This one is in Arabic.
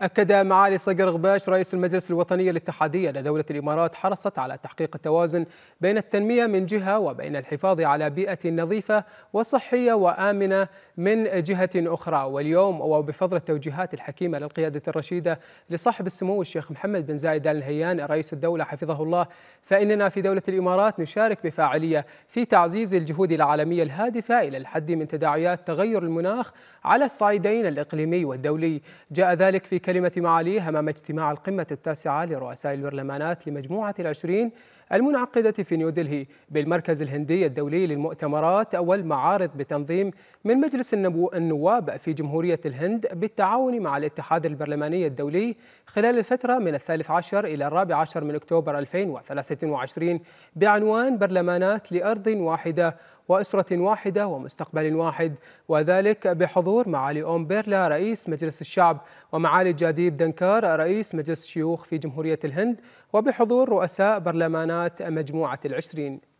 أكد معالي صقر غباش رئيس المجلس الوطني الاتحادي أن دولة الإمارات حرصت على تحقيق التوازن بين التنمية من جهة وبين الحفاظ على بيئة نظيفة وصحية وآمنة من جهة أخرى واليوم وبفضل التوجيهات الحكيمة للقيادة الرشيدة لصاحب السمو الشيخ محمد بن زايد آل نهيان رئيس الدولة حفظه الله فإننا في دولة الإمارات نشارك بفاعلية في تعزيز الجهود العالمية الهادفة إلى الحد من تداعيات تغير المناخ على الصعيدين الإقليمي والدولي جاء ذلك في كلمة معالي أمام اجتماع القمة التاسعة لرؤساء البرلمانات لمجموعة العشرين المنعقدة في نيودلهي بالمركز الهندي الدولي للمؤتمرات والمعارض بتنظيم من مجلس النواب في جمهورية الهند بالتعاون مع الاتحاد البرلماني الدولي خلال الفترة من الثالث عشر إلى الرابع عشر من أكتوبر 2023 بعنوان برلمانات لأرض واحدة وأسرة واحدة ومستقبل واحد وذلك بحضور معالي أوم بيرلا رئيس مجلس الشعب ومعالي جاديب دنكار رئيس مجلس الشيوخ في جمهورية الهند وبحضور رؤساء برلمانات مجموعة العشرين